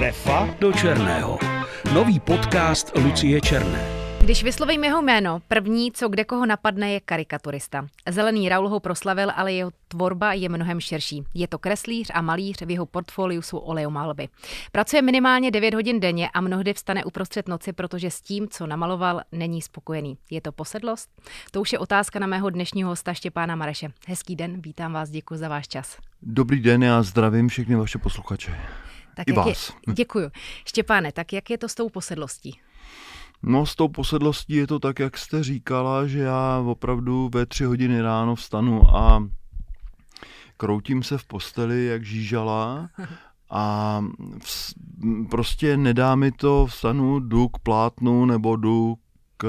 Trefa do černého. Nový podcast Lucie Černé. Když vyslovím jeho jméno, první, co kde koho napadne, je karikaturista. Zelený Raul ho proslavil, ale jeho tvorba je mnohem širší. Je to kreslíř a malíř, v jeho portfoliu jsou olejomalby. Pracuje minimálně 9 hodin denně a mnohdy vstane uprostřed noci, protože s tím, co namaloval, není spokojený. Je to posedlost? To už je otázka na mého dnešního hosta Štěpána Mareše. Hezký den, vítám vás, děkuji za váš čas. Dobrý den, já zdravím všechny vaše posluchače. Tak I vás. Je, hm. děkuju. Štěpáne, tak jak je to s tou posedlostí? No s tou posedlostí je to tak, jak jste říkala, že já opravdu ve tři hodiny ráno vstanu a kroutím se v posteli jak žížala a v, prostě nedá mi to, vstanu, jdu k plátnu nebo jdu k,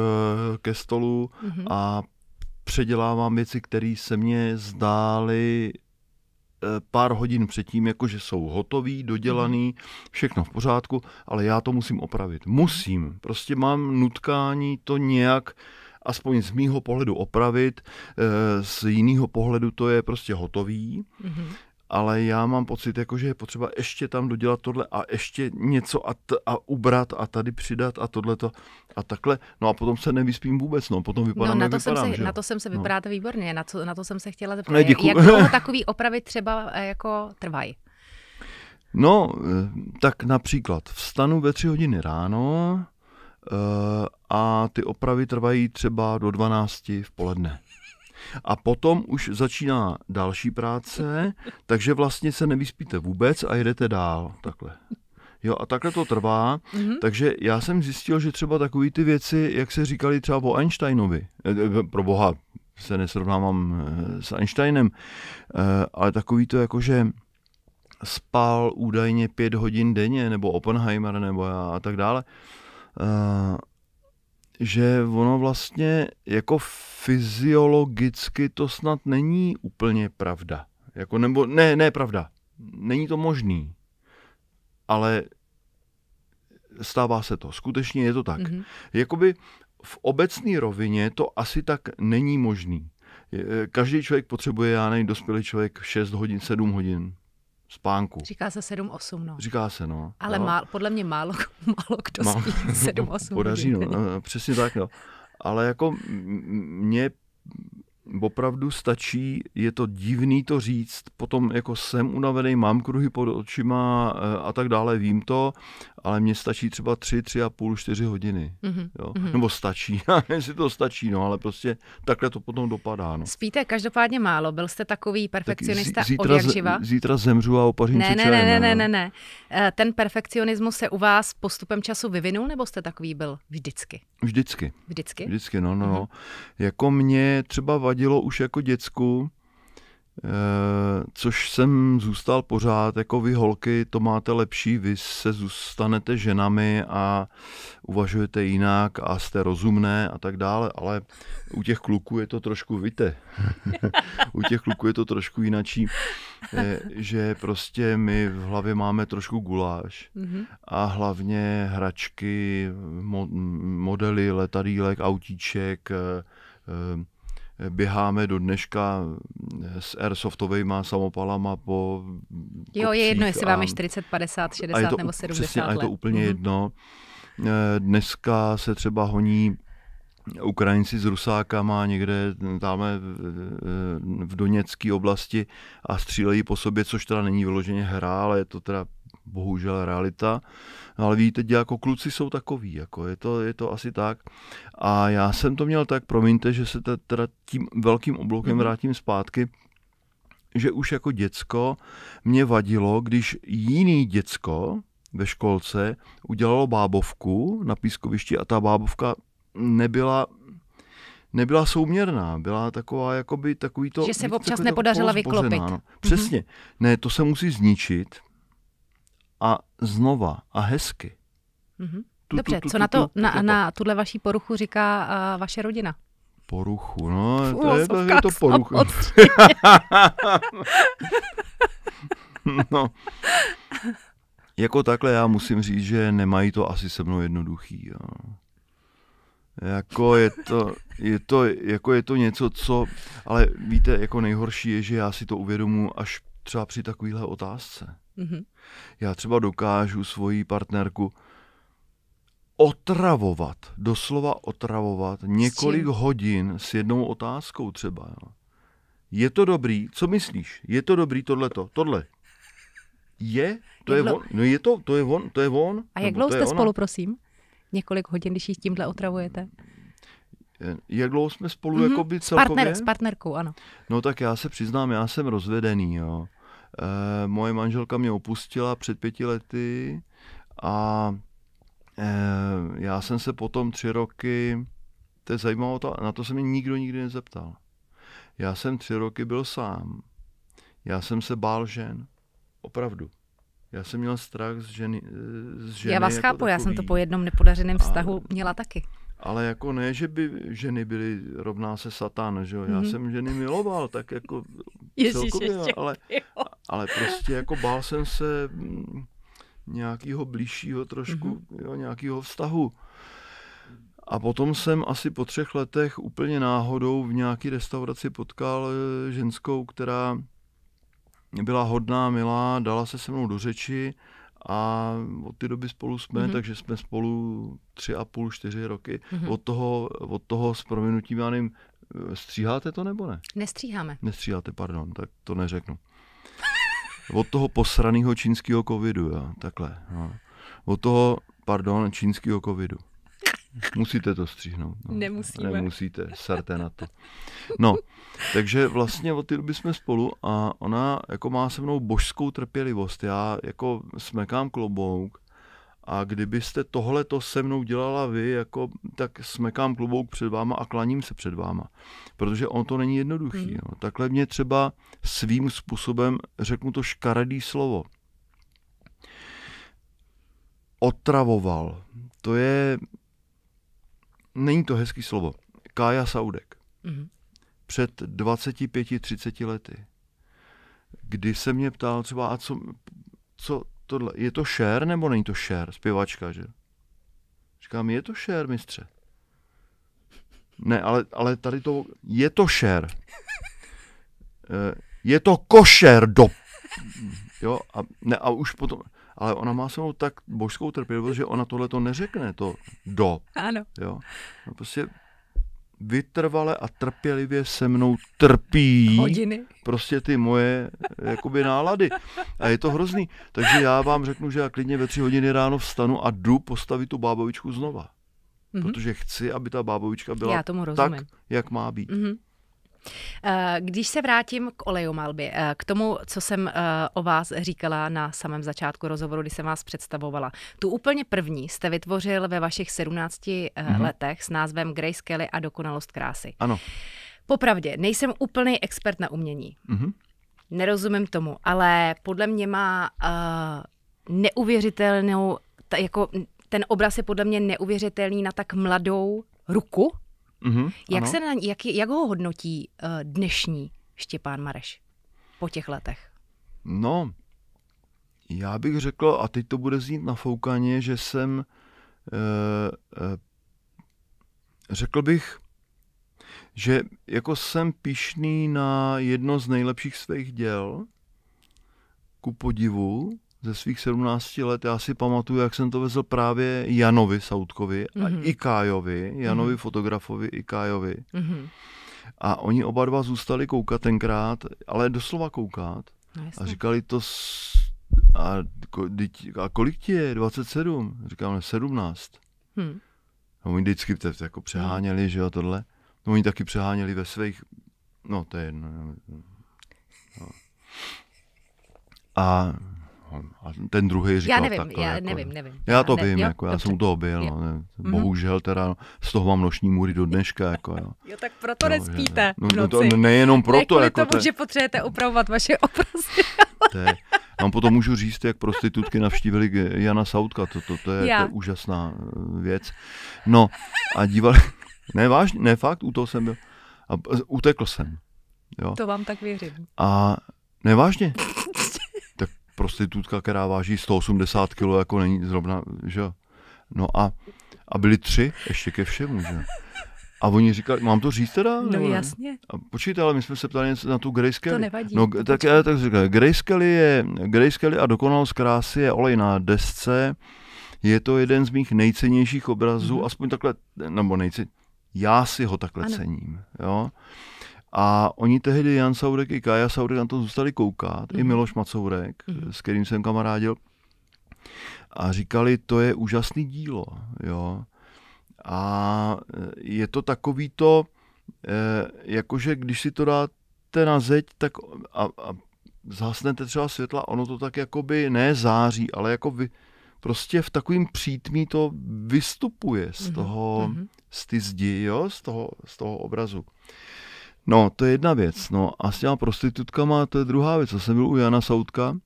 ke stolu mm-hmm. a předělávám věci, které se mně zdály pár hodin předtím, jakože jsou hotový, dodělaný, všechno v pořádku, ale já to musím opravit. Musím, prostě mám nutkání to nějak aspoň z mýho pohledu opravit, eh, z jiného pohledu to je prostě hotový. Mm-hmm ale já mám pocit, jako, že je potřeba ještě tam dodělat tohle a ještě něco a, t- a ubrat a tady přidat a tohleto a takhle. No a potom se nevyspím vůbec, no, potom vypadám, no, na to, vypadám, jsem se, na to jsem se no. vypadáte no. výborně, na, co, na to jsem se chtěla zeptat. Ne, no, Jak takový opravy třeba eh, jako trvají? No, eh, tak například vstanu ve tři hodiny ráno, eh, a ty opravy trvají třeba do 12 v poledne. A potom už začíná další práce, takže vlastně se nevyspíte vůbec a jedete dál takhle. Jo, a takhle to trvá. Mm-hmm. Takže já jsem zjistil, že třeba takové ty věci, jak se říkali třeba o Einsteinovi, eh, eh, pro boha, se nesrovnávám eh, s Einsteinem, ale takový to jako, že spal údajně pět hodin denně, nebo Oppenheimer, nebo já a tak dále že ono vlastně jako fyziologicky to snad není úplně pravda. Jako, nebo ne, ne pravda. Není to možný. Ale stává se to. Skutečně je to tak. Mm-hmm. Jakoby v obecné rovině to asi tak není možný. Každý člověk potřebuje, já nevím, dospělý člověk 6 hodin, 7 hodin spánku. Říká se 7-8, no. Říká se, no. Ale no. Má, podle mě málo, málo kdo Má... spí 7-8. Podaří, no, no, přesně tak, no. Ale jako mě opravdu stačí, je to divný to říct, potom jako jsem unavený, mám kruhy pod očima eh, a tak dále, vím to ale mně stačí třeba 3, 3 a půl, 4 hodiny. Mm-hmm. Jo? Mm-hmm. Nebo stačí, já nevím, jestli to stačí, no, ale prostě takhle to potom dopadá. No. Spíte každopádně málo, byl jste takový perfekcionista tak zítra, od Z, Zítra zemřu a opařím ne, ne, ne, ne, no. ne, ne, ne. Eh, ten perfekcionismus se u vás postupem času vyvinul, nebo jste takový byl vždycky? Vždycky. Vždycky? Vždycky, no, no. Mm-hmm. Jako mě třeba vadilo už jako děcku, Eh, což jsem zůstal pořád, jako vy holky to máte lepší, vy se zůstanete ženami a uvažujete jinak a jste rozumné a tak dále, ale u těch kluků je to trošku, víte, u těch kluků je to trošku jinačí, eh, že prostě my v hlavě máme trošku guláš mhm. a hlavně hračky, modely letadílek, autíček, eh, běháme do dneška eh, s airsoftovými samopalama po Jo, je jedno, jestli vám je 40, 50, 60 a to, nebo 70 přesně, let. A je to úplně mm. hmm jedno. Eh, dneska se třeba honí Ukrajinci s Rusákama někde tam eh, v Doněcké oblasti a střílejí po sobě, což teda není vyloženě hra, ale je to teda bohužel realita. No ale vidíte, jako kluci jsou takový, jako je to, je to asi tak. A já jsem to měl tak, promiňte, že se teda tím velkým obloukem mhm. vrátím zpátky, že už jako děcko mě vadilo, když jiný děcko ve školce udělalo bábovku na pískovišti a ta bábovka nebyla nebyla souměrná, byla taková jakoby takový to... Že se občas nepodařila vyklopit. No. Mhm. Přesně. Mm-hmm. Ne, to se musí zničit a znova a hezky. Mm-hmm tu, Dobře, tu, tu, co tu, na to, tu, na, tu, na tuhle vaší poruchu říká uh, vaše rodina? Poruchu, no, to je, to, je to poruchu. no. Jako takhle já musím říct, že nemají to asi se mnou jednoduchý. Jo. Jako je to, je to, jako je to něco, co, ale víte, jako nejhorší je, že já si to uvědomu až třeba při takovéhle otázce. Mm-hmm. Já třeba dokážu svoji partnerku otravovat, doslova otravovat několik hodin s jednou otázkou třeba. Jo. Je to dobrý? Co myslíš? Je to dobrý tohleto? Tohle? Je? To je, on? No je to, to je on, to je on. A jak dlouho jste spolu, prosím? Několik hodin, když ji tímhle otravujete? Jak dlouho jsme spolu mm-hmm. jako by celkově? S, partner, s partnerkou, ano. No tak já se přiznám, já jsem rozvedený, jo. E, moje manželka mě opustila před pěti lety a eh, já jsem se potom tři roky, to je zajímavé, na to se mi nikdo nikdy nezeptal. Já jsem tři roky byl sám. Já jsem se bál žen. Opravdu. Já jsem měl strach z ženy. Eh, z ženy já vás jako chápu, takový. já jsem to po jednom nepodařeném vztahu a, měla taky. Ale jako ne, že by ženy byly rovná se satán, že jo? Já mm-hmm. jsem ženy miloval, tak jako Ježíš, celkově, ještě. ale, ale prostě jako bál jsem se, mm, nějakého blížšího trošku, mm-hmm. jo, nějakého vztahu. A potom jsem asi po třech letech úplně náhodou v nějaké restauraci potkal eh, ženskou, která byla hodná, milá, dala se se mnou do řeči a od té doby spolu jsme, mm-hmm. takže jsme spolu tři a půl, čtyři roky. Mm-hmm. Od, toho, od toho s prominutím, já nevím, eh, stříháte to nebo ne? Nestříháme. Nestříháte, pardon, tak to neřeknu. od toho posraného čínského covidu, jo, takhle. No. Od toho, pardon, čínského covidu. Musíte to stříhnout. No. Nemusíme. Nemusíte, sarte na to. No, takže vlastně od té doby jsme spolu a ona jako má se mnou božskou trpělivost. Já jako smekám klobouk, a kdybyste tohle to se mnou dělala vy, jako, tak smekám klubouk před váma a klaním se před váma. Protože on to není jednoduchý. Hmm. No. Takhle mě třeba svým způsobem, řeknu to škaredý slovo, otravoval. To je, není to hezký slovo. Kája Saudek. Hmm. Před 25-30 lety. Kdy se mě ptal třeba, a co, co, tohle, je to šer nebo není to šer zpěvačka, že? Říkám, je to šer mistře? Ne, ale, ale tady to, je to šer eh, Je to košer do... Jo, a, ne, a už potom, ale ona má samou tak božskou trpělivost, že ona tohle to neřekne, to do. Ano. Jo. No prostě vytrvale a trpělivě se mnou trpí Hodiny. prostě ty moje jakoby nálady. A je to hrozný. Takže já vám řeknu, že já klidně ve tři hodiny ráno vstanu a jdu postavit tu bábovičku znova. Mm-hmm. Protože chci, aby ta bábovička byla tak, jak má být. Mm-hmm. Eh, když se vrátím k olejomalbě, eh, k tomu, co jsem eh, o vás říkala na samém začátku rozhovoru, kdy jsem vás představovala. Tu úplně první jste vytvořil ve vašich 17 mm-hmm. letech s názvem Grace Kelly a dokonalost krásy. Ano. Popravdě, nejsem úplný expert na umění. Mm-hmm. Nerozumím tomu, ale podle mě má uh, neuvěřitelnou, ta, jako ten obraz je podle mě neuvěřitelný na tak mladou ruku Mm-hmm, jak, se na, jak, jak ho hodnotí uh, dnešní Štěpán Mareš po těch letech? No, já bych řekl, a teď to bude znít na foukaně, že jsem, uh, uh, řekl bych, že jako jsem pišný na jedno z nejlepších svých děl, ku podivu, ze svých 17 let, já si pamatuju, jak jsem to vezl právě Janovi Saudkovi mm-hmm. a mhm. Ikájovi, Janovi mm-hmm. fotografovi Ikájovi. Mm-hmm. A oni oba dva zůstali koukat tenkrát, ale doslova koukat. No, a říkali to, s... a, a kolik ti je, 27? Říkám, ne, 17. Hmm. A oni vždycky to jako přeháněli, že jo, tohle. No, oni taky přeháněli ve svých, no to je jedno. No. A a ten druhý říkal já nevím, takhle. Já jako, nevím, nevím. Já to nevím, vím, jo, jako, já jsem u toho byl. Jo. No, ne, mhm. bohužel teda no, z toho mám noční můry do dneška. Jako, jo. jo, tak proto no, nespíte že, no, to, Nejenom proto. Ne, jako tomu, te... že potřebujete upravovat vaše obrazy. Ale... Vám potom můžu říct, jak prostitutky navštívili Jana Sautka. To, to, to, je, to je úžasná eh, věc. No a dívali... Ne, vážně, ne, fakt, u toho jsem byl. A utekl jsem. Jo. To vám tak věřím. A nevážně prostitutka, která váží 180 kg, jako není zrovna, že No a, a byli tři, ještě ke všemu, že a oni říkali, mám to říct teda? No nebo jasně. A počkejte, ale my jsme se ptali něco na tu Grace Kelly. To nevadí. No, tak, já eh, tak říkali, Grace Kelly, je, Grace Kelly a dokonalost krásy je olej na desce. Je to jeden z mých nejcennějších obrazů, mm. aspoň takhle, nebo nejcennější. Já si ho takhle ano. cením. Jo? A oni tehdy, Jan Saurek i Kaja Saurek, na to zůstali koukat, mm. i mhm. Miloš Macourek, mm. s kterým jsem kamarádil, a říkali, to je úžasný dílo, jo. A e, je to takový to, e, jakože když si to dáte na zeď, tak a, a zhasnete třeba světla, ono to tak jakoby ne září, ale jako vy, prostě v takovým přítmí to vystupuje z mhm. toho, mm-hmm. z ty zdi, jo, z toho, z toho obrazu. No, to je jedna věc. No a s těma prostitutkama to je druhá věc. Já jsem byl u Jana Soutka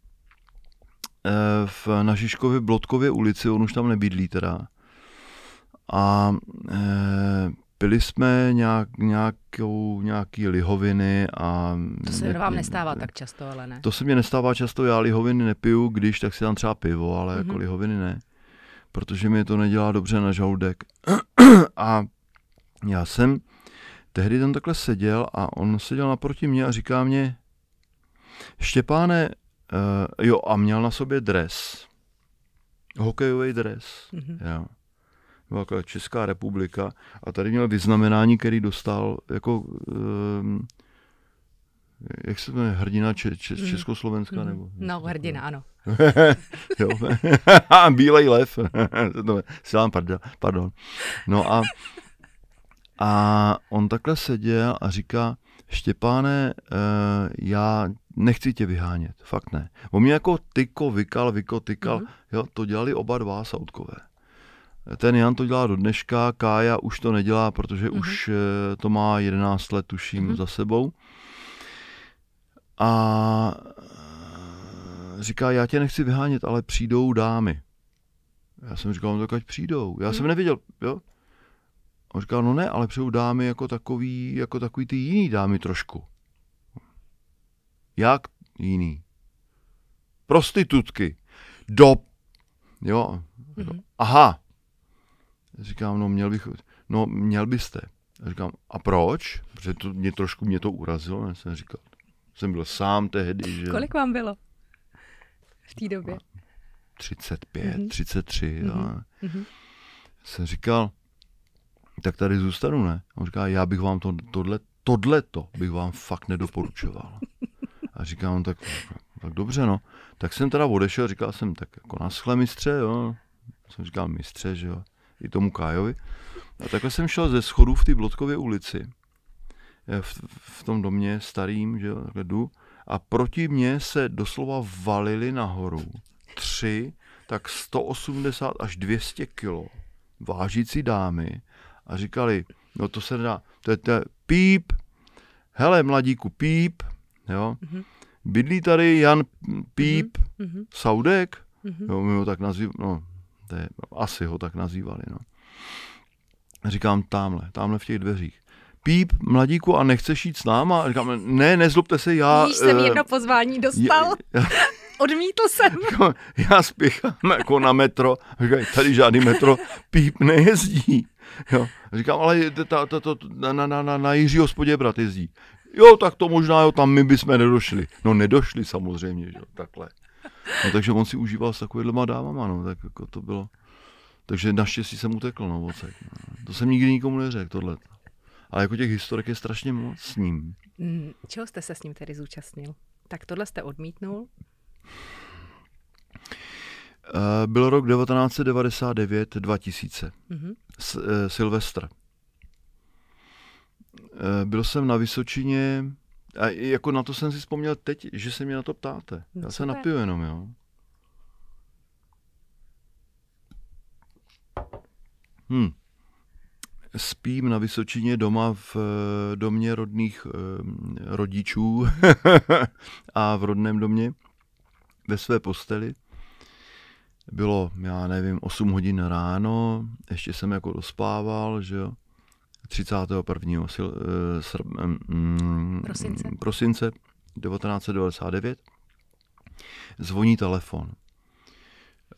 eh, v, na Žižkově Blotkově ulici, on už tam nebydlí teda. A e, pili jsme nějak, nějakou, nějaký lihoviny a... To se ne, vám nestává ne, tak často, ale ne? To se mě nestává často, já lihoviny nepiju, když tak si tam třeba pivo, ale mm-hmm. jako mhm. lihoviny ne. Protože mi to nedělá dobře na žaludek. a já jsem tehdy tam takhle seděl a on seděl naproti mě a říká mě, Štěpáne, uh, jo, a měl na sobě dres. Hokejový dres. Mm-hmm. Jo. Byla Česká republika a tady měl vyznamenání, který dostal jako, um, jak se to jmenuje, hrdina če- če- mhm. Československa? Mm. Nebo, no, hrdina, ano. jo, bílej lev, silám pardon. No a a on takhle seděl a říká, Štěpáne, eh, já nechci tě vyhánět, fakt ne. On mě jako tyko vykal, vyko tykal, mm-hmm. jo, to dělali oba dva Saudkové. Ten Jan to dělá do dneška, Kája už to nedělá, protože mm-hmm. už eh, to má 11 let, tuším, mm-hmm. za sebou. A eh, říká, já tě nechci vyhánět, ale přijdou dámy. Já jsem říkal, no tak ať přijdou. Já mm. jsem mhm. nevěděl, jo. On říkal, no ne, ale přeju dámy jako takový, jako takový ty jiný dámy trošku. Jak jiný? Prostitutky. Do... Jo. Mm-hmm. Aha. Říkám, no měl bych... No měl byste. A říkám, a proč? Protože to mě trošku mě to urazilo, ne? jsem říkal. Jsem byl sám tehdy, že... Kolik vám bylo v té době? 35, mm-hmm. 33, mm-hmm. Jo. Mm-hmm. Jsem říkal, tak tady zůstanu, ne? A on říká, já bych vám to, tohle, tohleto bych vám fakt nedoporučoval. A on, no, tak, tak dobře, no. Tak jsem teda odešel, říkal jsem, tak jako naschle mistře, jo. Jsem říkal mistře, že jo, i tomu Kájovi. A takhle jsem šel ze schodů v té Blotkově ulici, eh, v, v tom domě starým, že jo, takhle jdu. A proti mně se doslova valili nahoru tři, tak 180 až 200 kilo vážící dámy, a říkali, no to se dá, to je, to je píp, hele mladíku píp, jo, mm-hmm. bydlí tady Jan Píp, mm-hmm. Saudek, mm-hmm. jo, my ho tak nazývali, no, to je, asi ho tak nazývali, no. Říkám tamhle, tamhle v těch dveřích píp, mladíku, a nechceš jít s náma? A říkám, ne, nezlobte se, já... Již jsem eh, jedno pozvání dostal. Je, Odmítl jsem. Jako, já spěchám jako na metro. Říkají, tady žádný metro píp nejezdí. Jo. říkám, ale ta, ta, ta, ta, na, na, na, na Jiří spodě brat jezdí. Jo, tak to možná, jo, tam my bychom nedošli. No nedošli samozřejmě, že jo, takhle. No, takže on si užíval s takovýhlema dávama, no, tak jako to bylo. Takže naštěstí jsem utekl, no, ocek. No. To jsem nikdy nikomu neřekl, tohle. Ale jako těch historik je strašně moc s ním. Mm, čeho jste se s ním tedy zúčastnil? Tak tohle jste odmítnul? Eh, byl rok 1999-2000. Mm-hmm. Silvestr. Byl jsem na Vysočině a jako na to jsem si vzpomněl teď, že se mě na to ptáte. No, Já super. se napiju jenom, jo. Hm. Spím na Vysočině doma v eh, domě rodných eh, rodičů a v rodném domě ve své posteli bylo, já nevím, 8 hodin ráno, ještě jsem jako dospával, že jo. 31. Sil, eh, srb, um, mm, prosince. Mm, prosince 1999 zvoní telefon.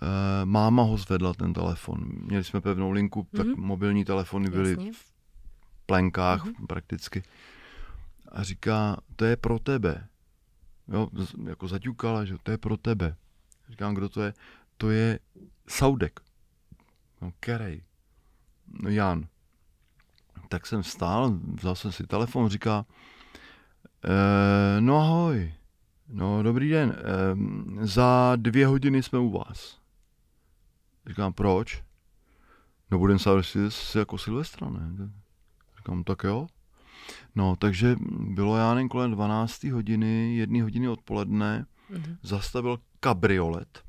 Uh, máma ho zvedla ten telefon. Měli jsme pevnou linku, mm-hmm. tak mhm. mobilní telefony byly Jasně. v plenkách mm-hmm. prakticky. A říká, to je pro tebe. Jo, jako zaťukala, že to je pro tebe. Říkám, kdo to je? to je Saudek. No, Kerej. No, Jan. Tak jsem stál, vzal jsem si telefon, říká, e, no ahoj, no dobrý den, e, za dvě hodiny jsme u vás. Říkám, proč? No budem si jako Silvestra, ne? Říkám, tak jo. No, takže bylo já nevím, kolem 12. hodiny, jedné hodiny odpoledne, mm-hmm. zastavil kabriolet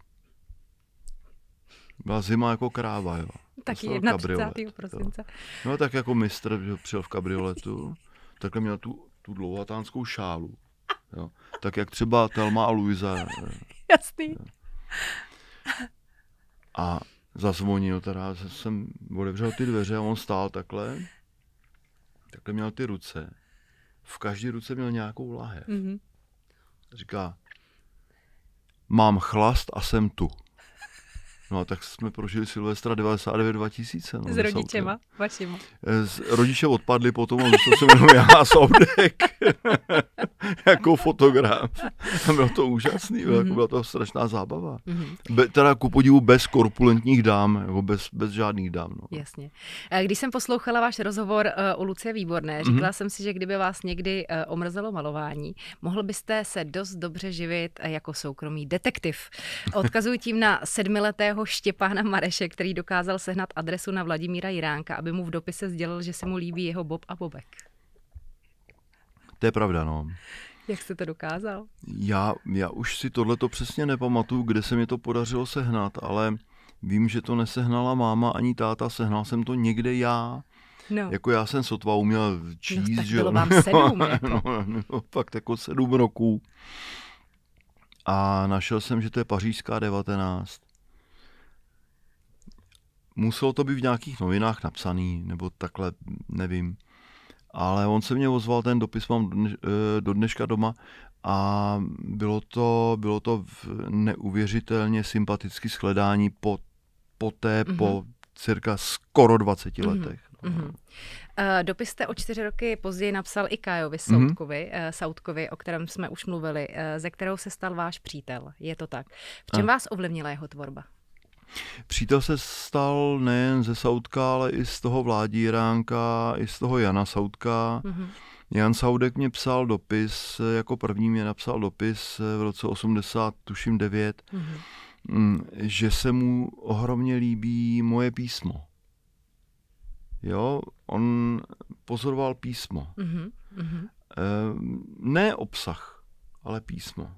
byla zima jako kráva, jo. Taky 31. prosince. Jo. No tak jako mistr že přijel v kabrioletu, takhle měl tu, tu dlouhatánskou šálu. Jo. Tak jak třeba Telma a Luisa. Jasný. Jo. A zazvonil, teda jsem otevřel ty dveře a on stál takhle. Takhle měl ty ruce. V každé ruce měl nějakou lahev. Mm-hmm. Říká, mám chlast a jsem tu. No a tak jsme prožili Silvestra 99 2000. No, s rodičema vašima. S eh, rodiče odpadli potom, a zůstal jsem jenom já a Soudek. jako fotograf. A bylo to úžasný, mm-hmm. jako mhm. byla to strašná zábava. Mm-hmm. Be, teda ku podivu bez korpulentních dám, jako bez, bez žádných dám. No. Jasně. Když jsem poslouchala váš rozhovor uh, eh, o Lucie Výborné, mhm. říkala mm-hmm. jsem si, že kdyby vás někdy uh, omrzelo malování, mohl byste se dost dobře živit jako soukromý detektiv. Odkazuji tím na sedmiletého mladého Štěpána Mareše, který dokázal sehnat adresu na Vladimíra Jiránka, aby mu v dopise sdělil, že se mu líbí jeho Bob a Bobek. To je pravda, no. Jak jste to dokázal? Já, já už si to přesně nepamatuju, kde se mi to podařilo sehnat, ale vím, že to nesehnala máma ani táta, sehnal jsem to někde já. No. Jako já jsem sotva uměl číst, no, tak že bylo vám sedm, jako. no, no, fakt jako sedm roků. A našel jsem, že to je pařížská 19. Muselo to být v nějakých novinách napsaný, nebo takhle, nevím. Ale on se mě ozval, ten dopis mám do eh, dneška doma a bylo to, bylo to neuvěřitelně sympatické shledání po, po té, mm-hmm. po cirka skoro 20 mm-hmm. letech. Mm-hmm. Uh, dopis jste o čtyři roky později napsal i Kájovi mhm. Soutkovi, mm-hmm. uh, eh, Soutkovi, o kterém jsme už mluvili, uh, ze kterou se stal váš přítel. Je to tak. V čem a. vás ovlivnila jeho tvorba? Přítel se stal nejen ze Saudka, ale i z toho ránka, i z toho Jana Saudka. Mm-hmm. Jan Saudek mě psal dopis, jako první mě napsal dopis v roce 80, tuším 9, mhm. mm-hmm. že se mu ohromně líbí moje písmo. Jo, on pozoroval písmo. Mm-hmm. ne obsah, ale písmo.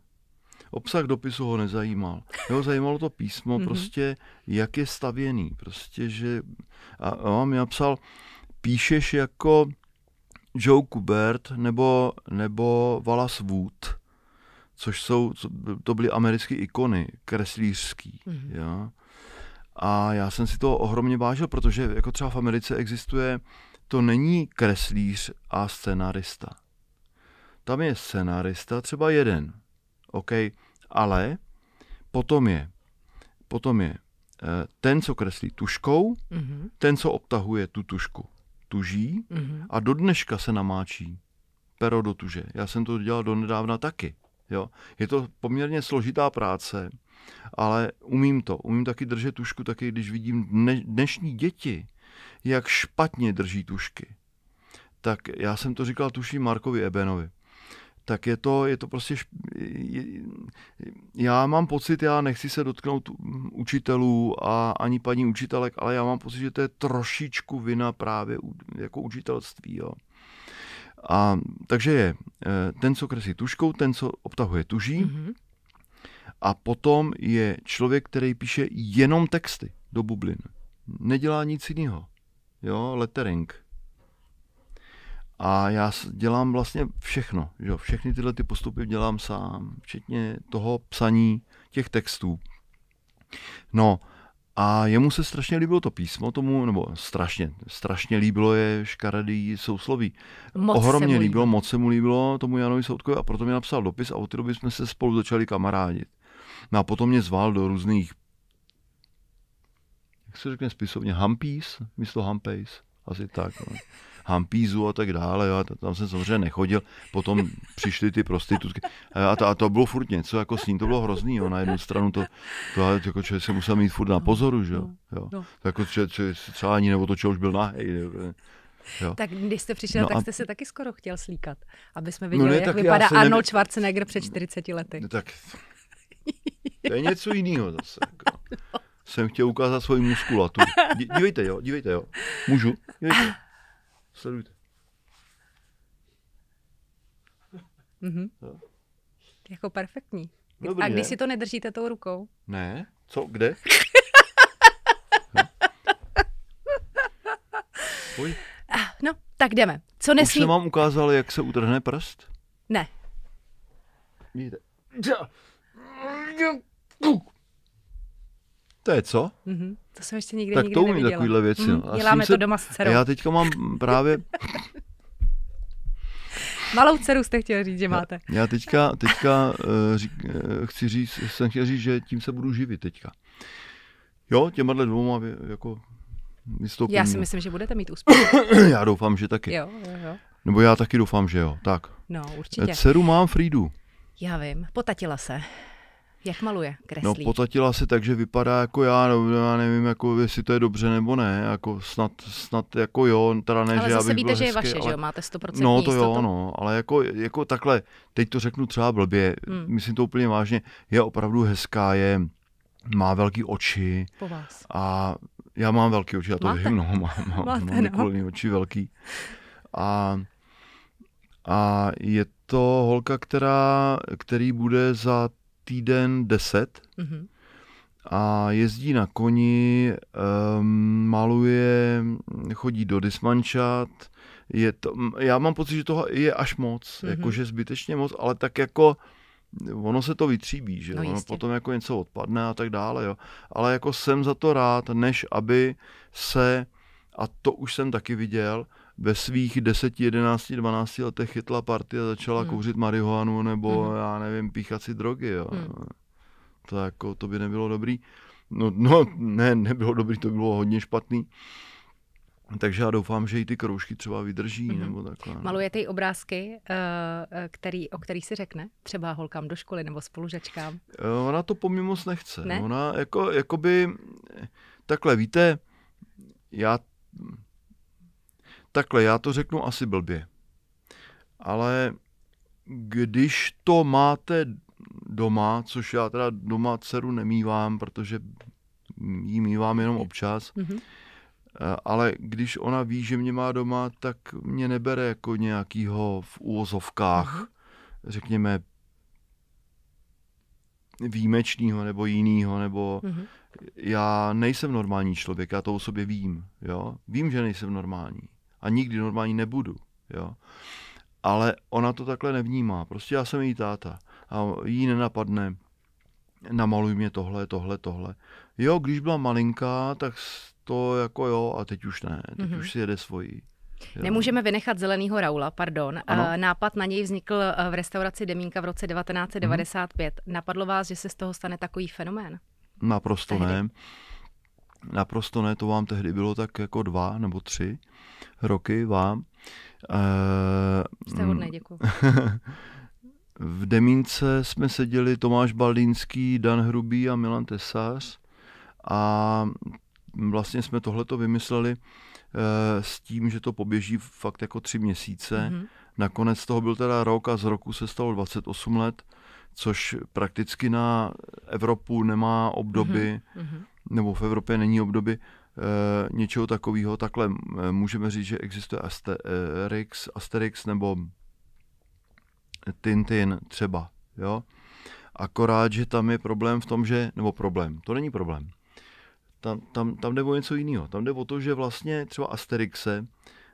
Obsah dopisu ho nezajímal. Jeho zajímalo to písmo, mhm. prostě jak je stavěný. Prostě, že... A, on mi napsal, píšeš jako Joe Kubert nebo, nebo Wallace Wood, což jsou, to byly americké ikony, kreslířský. Mm-hmm. Ja? A já jsem si to ohromně vážil, protože jako třeba v Americe existuje, to není kreslíř a scenarista. Tam je scenarista třeba jeden, OK, ale potom je, potom je eh, ten, co kreslí tuškou, mm-hmm. ten, co obtahuje tu tušku, tuží mm-hmm. a do dneška se namáčí pero do tuže. Já jsem to dělal do nedávna taky. Jo? Je to poměrně složitá práce, ale umím to. Umím taky držet tušku, taky když vidím dne, dnešní děti, jak špatně drží tušky. Tak já jsem to říkal tuší Markovi Ebenovi tak je to, je to prostě, šp... já mám pocit, já nechci se dotknout učitelů a ani paní učitelek, ale já mám pocit, že to je trošičku vina právě jako učitelství, jo. A takže je eh, ten, co kresí tuškou, ten, co obtahuje tuží, mm-hmm. a potom je člověk, který píše jenom texty do bublin. Nedělá nic jiného. Jo, lettering. A já dělám vlastně všechno, že jo? všechny tyhle ty postupy dělám sám, včetně toho psaní těch textů. No a jemu se strašně líbilo to písmo tomu, nebo strašně, strašně líbilo je škaredý sousloví. Moc Ohromně líbilo, líbilo, moc se mu líbilo tomu Janovi Soutkovi a proto mi napsal dopis a od té doby jsme se spolu začali kamarádit. No a potom mě zval do různých, jak se řekne spisovně, Hampís, místo Hampejs, asi tak. No hampízu a tak dále. a tam jsem samozřejmě nechodil. Potom přišly ty prostitutky. A to, a to bylo furt něco, jako s ním to bylo hrozný. Jo. Na jednu stranu to, to jako člověk se musel mít furt na pozoru, že jo. No, jo. No. Tak jako člověk třeba ani neotočil, už byl nahej. Jo. Tak když jste přišel, no tak jste a... se taky skoro chtěl slíkat, aby jsme no viděli, no ne, jak vypadá Arnold nevím... Schwarzenegger před 40 lety. No, tak to je něco jiného zase. Jako. Jsem chtěl ukázat svoji muskulatu. Dívejte, jo, dívejte, jo. Můžu? Dívejte. Sledujte. Mm-hmm. No. Jako perfektní. No dobrý, a když ne? si to nedržíte tou rukou? Ne. Co? Kde? Ah, no, tak jdeme. Co nesmí... Už jsem vám ukázal, jak se utrhne prst? Ne. Vidíte. To je co? Mm-hmm. To jsem ještě nikdy tak nikdy to neviděla. umí neviděla. takovýhle věci. Hmm, no. A děláme se, to doma s dcerou. Já teďka mám právě... Malou dceru jste chtěl říct, že máte. Já, já teďka, teďka uh, řík, uh, chci říct, jsem chtěl říct, že tím se budu živit teďka. Jo, těma dvouma vě, jako vystoupím. Já si no. myslím, že budete mít úspěch. já doufám, že taky. Jo, jo, jo. Nebo já taky doufám, že jo. Tak. No, určitě. Dceru mám Frídu. Já vím, potatila se. Jak maluje, kreslí? No potatila se tak, že vypadá jako já, no, já nevím, jako jestli to je dobře nebo ne, jako snad, snad jako jo, teda ne, ale že já bych víte, že je vaše, ale... že jo, máte 100% No to jistotu. jo, no, ale jako, jako takhle, teď to řeknu třeba blbě, hmm. myslím to úplně vážně, je opravdu hezká, je, má velký oči. Po vás. A já mám velký oči, já to vím, no, mám, mám, Máte, mám no. oči velký. A, a je to holka, která, který bude za týden deset mm-hmm. a jezdí na koni, um, maluje, chodí do dismančat. Je to, já mám pocit, že toho je až moc, mm-hmm. jakože zbytečně moc, ale tak jako ono se to vytříbí, že no, ono potom jako něco odpadne a tak dále, jo. Ale jako jsem za to rád, než aby se, a to už jsem taky viděl, ve svých 10, 11, 12 letech chytla party a začala hmm. kouřit marihuanu nebo hmm. já nevím, píchat si drogy. Jo. Hmm. To, jako, to by nebylo dobrý. No, no ne, nebylo dobrý, to bylo hodně špatný. Takže já doufám, že i ty kroužky třeba vydrží mm-hmm. nebo takhle. Ne? No. Malujete obrázky, eh, eh, který, o kterých si řekne? Třeba holkám do školy nebo spolužačkám? Eh, ona to pomimo nechce. Ne? Ona jako, jakoby, takhle víte, já Takhle, já to řeknu asi blbě. Ale když to máte doma, což já teda doma dceru nemývám, protože jí mývám jenom občas, mm-hmm. ale když ona ví, že mě má doma, tak mě nebere jako nějakýho v úvozovkách, mm-hmm. řekněme, výjimečného nebo jiného, nebo mm-hmm. já nejsem normální člověk, já to o sobě vím, jo, vím, že nejsem normální a nikdy normální nebudu. Jo? Ale ona to takhle nevnímá. Prostě já jsem její táta a jí nenapadne, namaluj mě tohle, tohle, tohle. Jo, když byla malinká, tak to jako jo, a teď už ne, teď mm-hmm. už si jede svojí. Jo. Nemůžeme vynechat zeleného Raula, pardon. Ano. Nápad na něj vznikl eh, v restauraci Demínka v roce 1995. Mm-hmm. Napadlo vás, že se z toho stane takový fenomén? Naprosto Tehdy. ne. Naprosto ne, to vám tehdy bylo tak jako dva nebo tři roky vám. Jste hodné, eh, děkuji. v Demínce jsme seděli Tomáš Baldínský, Dan Hrubý a Milan Tesář a vlastně jsme tohleto vymysleli eh, s tím, že to poběží fakt jako tři měsíce. Mm-hmm. Nakonec toho byl teda rok a z roku se stalo 28 let, což prakticky na Evropu nemá obdoby. Mm-hmm nebo v Evropě není obdoby eh, něčeho takového. Takhle eh, můžeme říct, že existuje Asterix, Asterix nebo Tintin třeba. Jo? Akorát, že tam je problém v tom, že, nebo problém, to není problém. Tam, tam, tam jde o něco jiného. Tam jde o to, že vlastně třeba Asterixe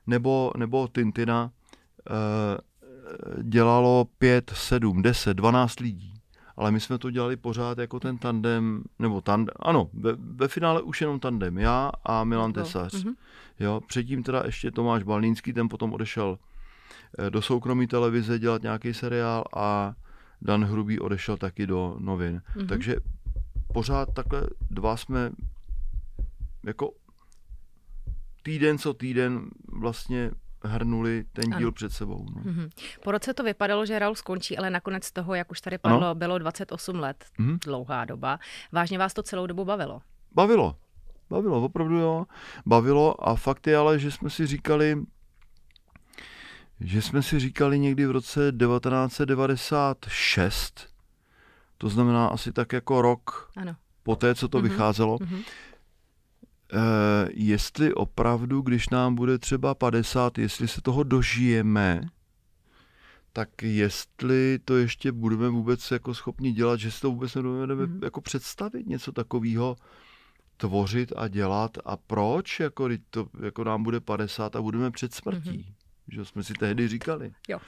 nebo, nebo Tintina e, dělalo 5, 7, 10, 12 lidí ale my jsme to dělali pořád jako ten tandem, nebo tandem, ano, ve, ve finále už jenom tandem, já a Milan no. Tesař. Mm-hmm. Jo, předtím teda ještě Tomáš Balnínský, ten potom odešel eh, do soukromé televize dělat nějaký seriál a Dan Hrubý odešel taky do novin. Mm-hmm. Takže pořád takhle dva jsme jako týden co týden vlastně hrnuli ten díl ano. před sebou. No. Mm-hmm. Po roce to vypadalo, že Raul skončí, ale nakonec toho, jak už tady padlo, ano. bylo 28 let, mm-hmm. dlouhá doba. Vážně vás to celou dobu bavilo? Bavilo, bavilo, opravdu jo, bavilo a fakt je ale, že jsme si říkali, že jsme si říkali někdy v roce 1996, to znamená asi tak jako rok ano. po té, co to mm-hmm. vycházelo, mm-hmm Eh, jestli opravdu, když nám bude třeba 50, jestli se toho dožijeme, tak jestli to ještě budeme vůbec jako schopni dělat, že si to vůbec nebudeme mm-hmm. jako představit, něco takového tvořit a dělat a proč, jako, to, jako nám bude 50 a budeme před smrtí, mm-hmm. že jsme si tehdy říkali. Jo.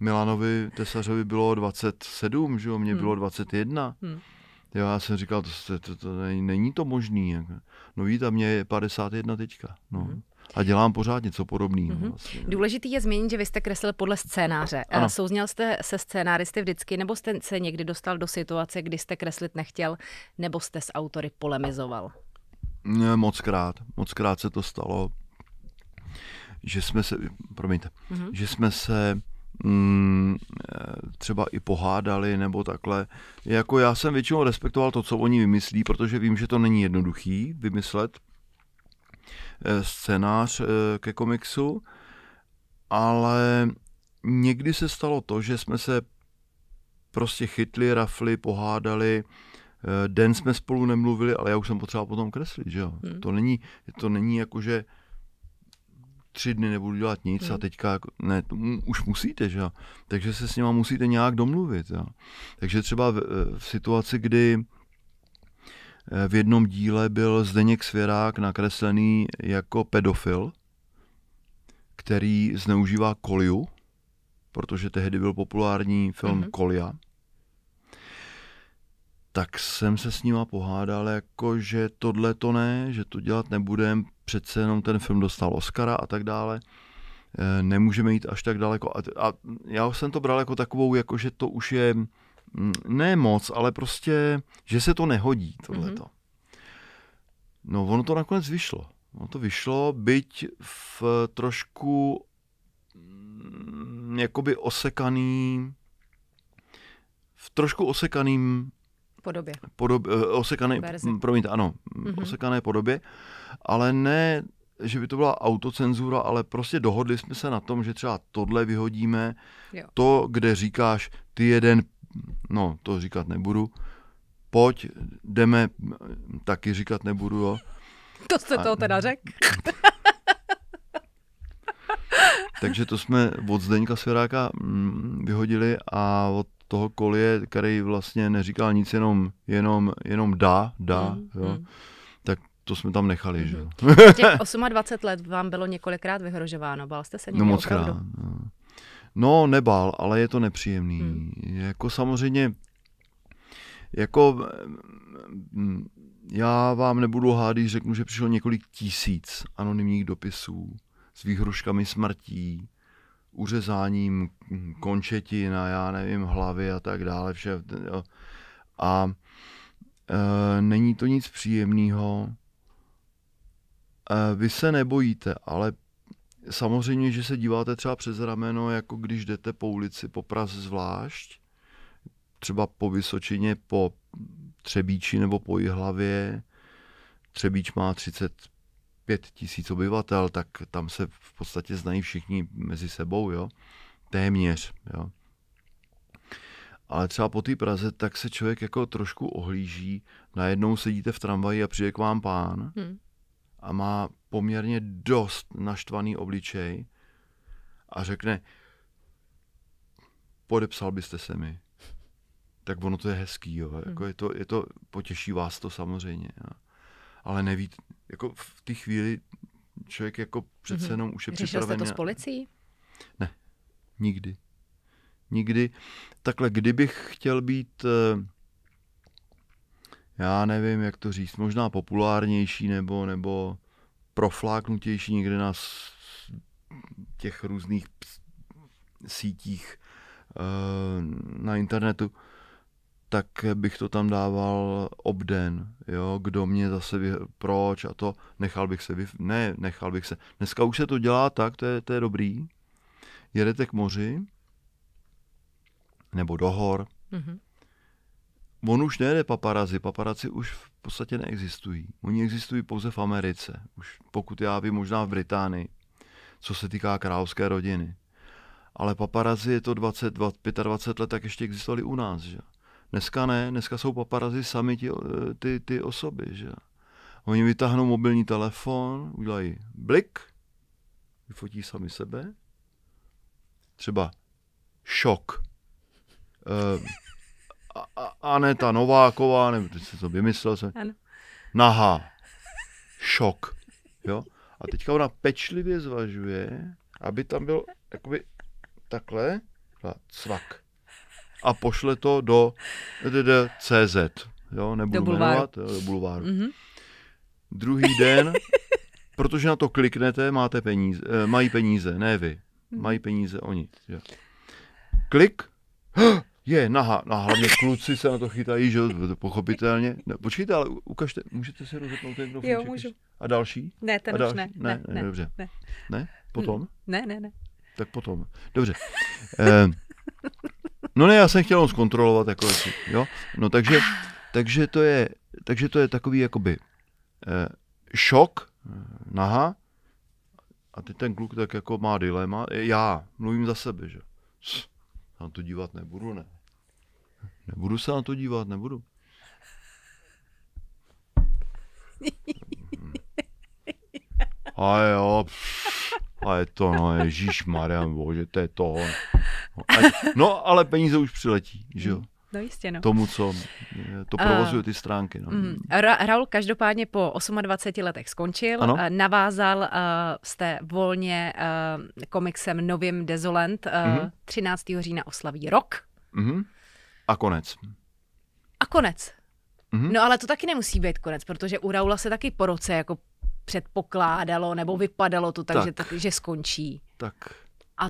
Milanovi Tesařovi bylo 27, že jo, mně mm. bylo 21. Mm. Jo, já jsem říkal, to, to, to, to není, není to možný. Jako. No víte, mě je 51 teďka. No. Mm-hmm. A dělám pořád něco podobného. No, mm-hmm. Vlastně. Důležitý je změnit, že vy jste kreslil podle scénáře. Ano. Eh, souzněl jste se scénáristy vždycky, nebo jste se někdy dostal do situace, kdy jste kreslit nechtěl, nebo jste s autory polemizoval? Ne, moc krát. Moc krát se to stalo, že jsme se, promiňte, mm-hmm. že jsme se Mm, třeba i pohádali nebo takhle. Jako já jsem většinou respektoval to, co oni vymyslí, protože vím, že to není jednoduchý vymyslet eh, scénář eh, ke komiksu, ale někdy se stalo to, že jsme se prostě chytli, rafli, pohádali, eh, den jsme spolu nemluvili, ale já už jsem potřeboval potom kreslit, že jo. Hmm. To není, to není jako, že tři dny nebudu dělat nic hmm. a teďka, jako- ne, už musíte, že Takže se s nima musíte nějak domluvit, jo. Takže třeba v, eh, v situaci, kdy eh, v jednom díle byl Zdeněk Svěrák nakreslený jako pedofil, který zneužívá koliu, protože tehdy byl populární film mm-hmm. Kolia, tak jsem se s nima pohádal, jako že tohle to ne, že to dělat nebudem, přece jenom ten film dostal Oscara a tak dále. Eh, nemůžeme jít až tak daleko. A, a já jsem to bral jako takovou, jako že to už je mm, ne moc, ale prostě, že se to nehodí, tohleto. Mm-hmm. No, ono to nakonec vyšlo. Ono to vyšlo, byť v trošku mm, jakoby osekaný, v trošku osekaným podobě. Podob, eh, osekaný, promiňte, ano, mm-hmm. osekané podobě ale ne, že by to byla autocenzura, ale prostě dohodli jsme se na tom, že třeba tohle vyhodíme, jo. to, kde říkáš, ty jeden, no to říkat nebudu, pojď, jdeme, taky říkat nebudu, jo. To jste A, to teda řekl. Takže to jsme od Zdeňka Svěráka mm, vyhodili a od toho kolie, který vlastně neříkal nic, jenom, jenom, jenom dá, dá, mm, jo. Mm to jsme tam nechali. Že? Mhm. Těch 28 let vám bylo několikrát vyhrožováno, bál jste se no, někdy No moc krát. No. no nebál, ale je to nepříjemný. Mm. Jako samozřejmě, jako mm, já vám nebudu hádat, řeknu, že přišlo několik tisíc anonymních dopisů s výhruškami smrtí, uřezáním končetin a já nevím, hlavy a tak dále. Vše. A e, není to nic příjemného. Eh, vy se nebojíte, ale samozřejmě, že se díváte třeba přes rameno, jako když jdete po ulici, po Praze zvlášť, třeba po Vysočině, po Třebíči nebo po Jihlavě. Třebíč má 35 tisíc obyvatel, tak tam se v podstatě znají všichni mezi sebou, jo. Téměř, jo. Ale třeba po té Praze, tak se člověk jako trošku ohlíží, najednou sedíte v tramvaji a přijde k vám pán, hmm a má poměrně dost naštvaný obličej a řekne, podepsal byste se mi. Tak ono to je hezký, jo. Hmm. Jako je to, je to, potěší vás to samozřejmě. Jo. Ale neví, jako v té chvíli člověk jako přece mhm. jenom už je Řešil připraven. Řešil jste to s policií? Ne, nikdy. Nikdy. Takhle, kdybych chtěl být uh, já nevím, jak to říct, možná populárnější nebo, nebo profláknutější někde na těch různých sítích eh, na internetu, tak bych to tam dával obden, jo, kdo mě zase, vy, proč a to, nechal bych se, vy, ne, nechal bych se. Dneska už se to dělá tak, to je, to je dobrý. Jedete k moři, nebo do hor, mm-hmm. On už nejde paparazi, paparaci už v podstatě neexistují. Oni existují pouze v Americe, už pokud já vím, možná v Británii, co se týká královské rodiny. Ale paparazi je to 20, 20 25 let, tak ještě existovali u nás. Že? Dneska ne, dneska jsou paparazi sami ty, eh, ty, ty osoby. Že? Oni vytáhnou mobilní telefon, udělají blik, vyfotí sami sebe. Třeba šok. Ehm, Aneta Nováková, nebo teď se to vymyslel se. Ano. Nahá. Šok. Jo? A teďka ona pečlivě zvažuje, aby tam byl jakoby takhle cvak. A pošle to do CZ. Jo, nebudu do bulváru. jmenovat, jo, do bulváru. Mm-hmm. Druhý den, protože na to kliknete, máte peníze, eh, mají peníze, ne vy. Mají peníze oni. Jo. Klik, je, naha, no hlavně kluci se na to chytají, že pochopitelně. Ne, počkejte, ale ukažte, můžete si rozepnout ten mikrofon? Jo, můžu. A další? Ne, ten další? už ne. Ne, ne, ne, ne, dobře. Ne, ne? potom? Mm, ne, ne, ne. Tak potom. Dobře. Eh, no ne, já jsem chtěl zkontrolovat, jako, jo. No takže, takže to je, takže to je takový, jakoby, eh, šok, eh, naha, a teď ten kluk tak jako má dilema. Já mluvím za sebe, že? na to dívat nebudu, ne. Nebudu se na to dívat, nebudu. A jo, a je to, no, Ježíš Mariam, bože, to je to. No, ať, no, ale peníze už přiletí, že jo. No jistě, no. tomu, co eh, to provozuje ty stránky. No. Mm. Ra- Raul každopádně po 28 letech skončil, ano? Eh, navázal uh, eh, jste volně uh, komiksem Novým Dezolent. uh, mm-hmm. 13. října oslaví rok. Mm-hmm. A konec. A konec. Mm-hmm. No ale to taky nemusí být konec, protože u Raula se taky po roce jako předpokládalo, nebo vypadalo to tak, tak. Že, tak že skončí. Tak. A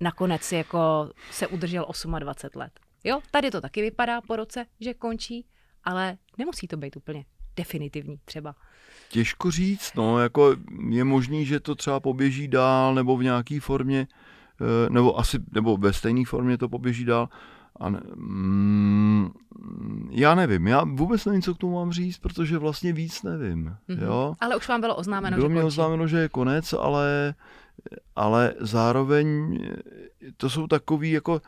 nakonec jako se udržel 28 let. Jo, tady to taky vypadá po roce, že končí, ale nemusí to být úplně definitivní třeba. Těžko říct, no, jako je možný, že to třeba poběží dál nebo v nějaké formě, eh, nebo asi, nebo ve stejné formě to poběží dál. A ne, mm, já nevím, já vůbec nevím, co k tomu mám říct, protože vlastně víc nevím. Mm-hmm. Jo? Ale už vám bylo oznámeno, bylo že mě oznámeno, že je konec, ale, ale zároveň to jsou takový jako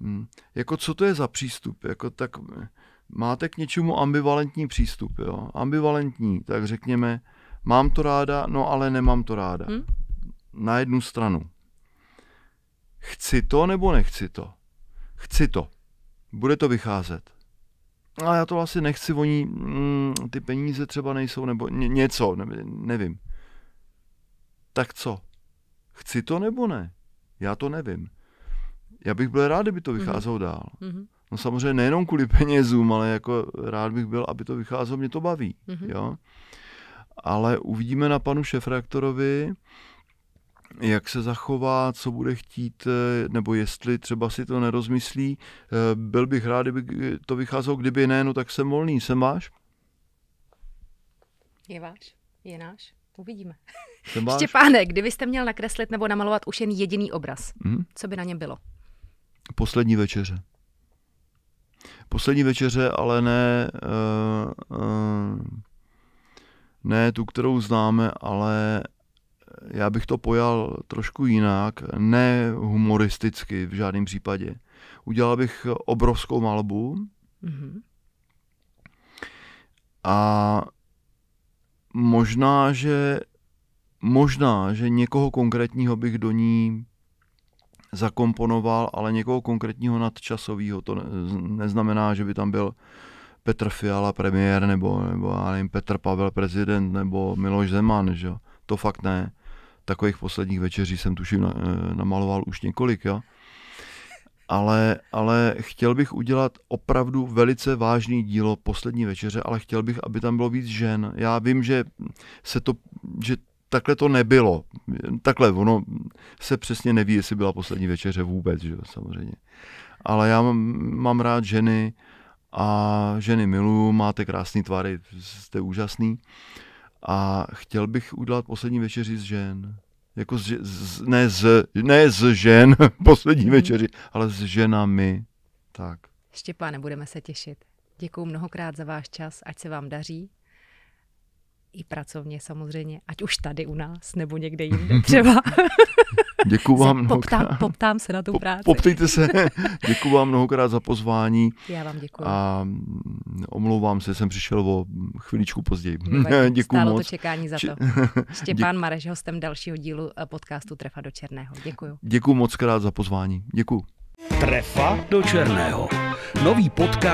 Hmm. Jako co to je za přístup? Jako tak máte k něčemu ambivalentní přístup, jo? Ambivalentní, tak řekněme, mám to ráda, no ale nemám to ráda. Hmm? Na jednu stranu. Chci to nebo nechci to? Chci to. Bude to vycházet. A já to asi nechci, oni mm, ty peníze třeba nejsou, nebo ně, něco, ne, nevím. Tak co? Chci to nebo ne? Já to nevím já bych byl rád, kdyby to mhm. vycházelo mm-hmm. dál. Mm-hmm. No samozřejmě nejenom kvůli penězům, ale jako rád bych byl, aby to vycházelo, mě to baví. Mm-hmm. Jo? Ale uvidíme na panu šefraktorovi, jak se zachová, co bude chtít, eh, nebo jestli třeba si to nerozmyslí. Eh, byl bych rád, kdyby to vycházelo, kdyby ne, no tak jsem volný, jsem váš. Je váš, je náš, uvidíme. Štěpáne, kdybyste měl nakreslit nebo namalovat už jen jediný obraz, mm. co by na něm bylo? poslední večeře. Poslední večeře, ale ne, uh, uh, ne tu, kterou známe, ale já bych to pojal trošku jinak, ne humoristicky v žádném případě. Udělal bych obrovskou malbu mm-hmm. a možná, že možná, že někoho konkrétního bych do ní zakomponoval, ale někoho konkrétního nadčasového. To neznamená, že by tam byl Petr Fiala premiér, nebo, nebo já nevím, Petr Pavel prezident, nebo Miloš Zeman, že? to fakt ne. Takových posledních večeří jsem tuším na, eh, namaloval už několik, jo. Ale, ale chtěl bych udělat opravdu velice vážný dílo poslední večeře, ale chtěl bych, aby tam bylo víc žen. Já vím, že se to, že takhle to nebylo. Takhle, ono se přesně neví, jestli byla poslední večeře vůbec, že samozřejmě. Ale já mám, mám rád ženy a ženy miluju, máte krásný tvary, jste úžasný. A chtěl bych udělat poslední večeři z žen. Jako z, z, ne, z, ne z žen, poslední mhm. večeři, ale s ženami. Tak. Štěpáne, budeme se těšit. Děkuji mnohokrát za váš čas, ať se vám daří i pracovně samozřejmě, ať už tady u nás, nebo někde jinde mhm. třeba. Děkuji vám mnohokrát. Poptám, poptám se na tu práci. Po, poptejte se. Děkuji vám mnohokrát za pozvání. Já vám děkuji. A mm, omlouvám se, jsem přišel o chviličku později. Děkuji moc. to čekání za to. Štěpán Mareš, hostem dalšího dílu eh, podcastu Trefa do Černého. Děkuji. Děkuji moc krát za pozvání. Děkuji. Trefa do Černého. Nový podcast